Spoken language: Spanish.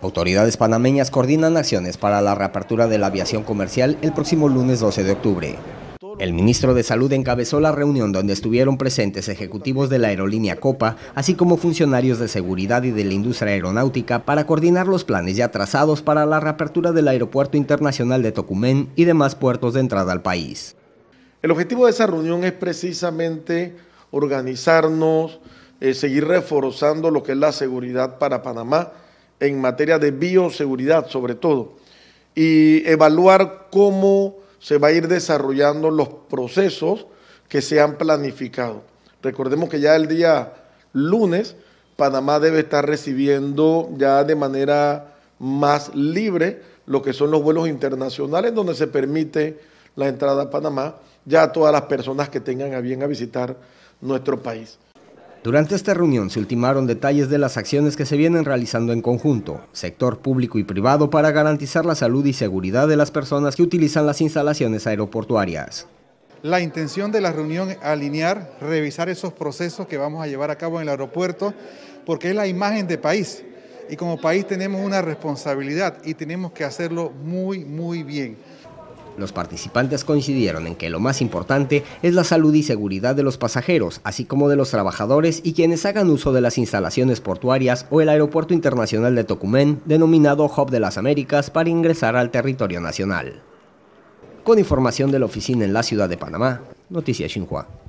Autoridades panameñas coordinan acciones para la reapertura de la aviación comercial el próximo lunes 12 de octubre. El ministro de Salud encabezó la reunión donde estuvieron presentes ejecutivos de la aerolínea Copa, así como funcionarios de seguridad y de la industria aeronáutica para coordinar los planes ya trazados para la reapertura del Aeropuerto Internacional de Tocumen y demás puertos de entrada al país. El objetivo de esa reunión es precisamente organizarnos, eh, seguir reforzando lo que es la seguridad para Panamá, en materia de bioseguridad sobre todo, y evaluar cómo se va a ir desarrollando los procesos que se han planificado. Recordemos que ya el día lunes Panamá debe estar recibiendo ya de manera más libre lo que son los vuelos internacionales, donde se permite la entrada a Panamá ya a todas las personas que tengan a bien a visitar nuestro país. Durante esta reunión se ultimaron detalles de las acciones que se vienen realizando en conjunto, sector público y privado, para garantizar la salud y seguridad de las personas que utilizan las instalaciones aeroportuarias. La intención de la reunión es alinear, revisar esos procesos que vamos a llevar a cabo en el aeropuerto, porque es la imagen de país. Y como país tenemos una responsabilidad y tenemos que hacerlo muy, muy bien. Los participantes coincidieron en que lo más importante es la salud y seguridad de los pasajeros, así como de los trabajadores y quienes hagan uso de las instalaciones portuarias o el Aeropuerto Internacional de Tocumen, denominado Hub de las Américas, para ingresar al territorio nacional. Con información de la oficina en la ciudad de Panamá, Noticias Xinhua.